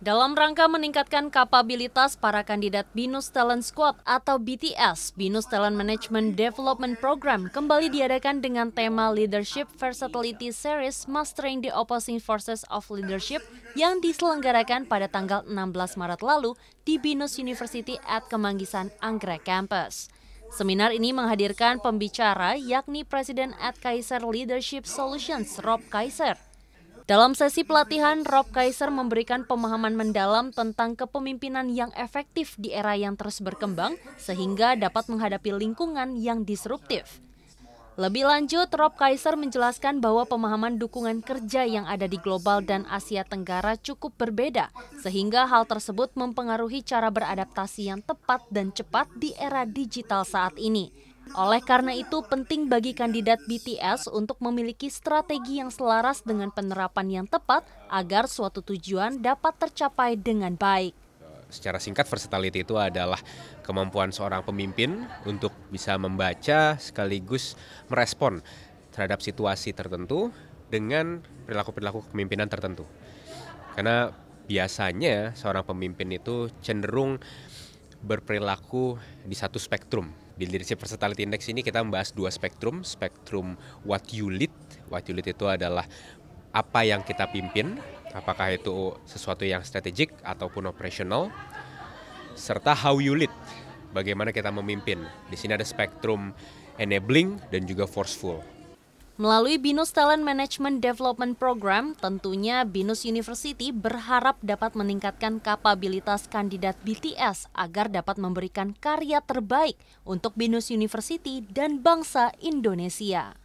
Dalam rangka meningkatkan kapabilitas para kandidat BINUS Talent Squad atau BTS, BINUS Talent Management Development Program kembali diadakan dengan tema Leadership Versatility Series Mastering the Opposing Forces of Leadership yang diselenggarakan pada tanggal 16 Maret lalu di BINUS University at Kemanggisan Anggrek Campus. Seminar ini menghadirkan pembicara yakni Presiden at Kaiser Leadership Solutions Rob Kaiser, dalam sesi pelatihan, Rob Kaiser memberikan pemahaman mendalam tentang kepemimpinan yang efektif di era yang terus berkembang sehingga dapat menghadapi lingkungan yang disruptif. Lebih lanjut, Rob Kaiser menjelaskan bahwa pemahaman dukungan kerja yang ada di global dan Asia Tenggara cukup berbeda, sehingga hal tersebut mempengaruhi cara beradaptasi yang tepat dan cepat di era digital saat ini. Oleh karena itu, penting bagi kandidat BTS untuk memiliki strategi yang selaras dengan penerapan yang tepat agar suatu tujuan dapat tercapai dengan baik. Secara singkat, versatility itu adalah kemampuan seorang pemimpin untuk bisa membaca sekaligus merespon terhadap situasi tertentu dengan perilaku-perilaku kepemimpinan tertentu. Karena biasanya seorang pemimpin itu cenderung berperilaku di satu spektrum di Leadership Versatility Index ini kita membahas dua spektrum, spektrum what you lead. What you lead itu adalah apa yang kita pimpin, apakah itu sesuatu yang strategik ataupun operasional, serta how you lead, bagaimana kita memimpin. Di sini ada spektrum enabling dan juga forceful. Melalui BINUS Talent Management Development Program, tentunya BINUS University berharap dapat meningkatkan kapabilitas kandidat BTS agar dapat memberikan karya terbaik untuk BINUS University dan bangsa Indonesia.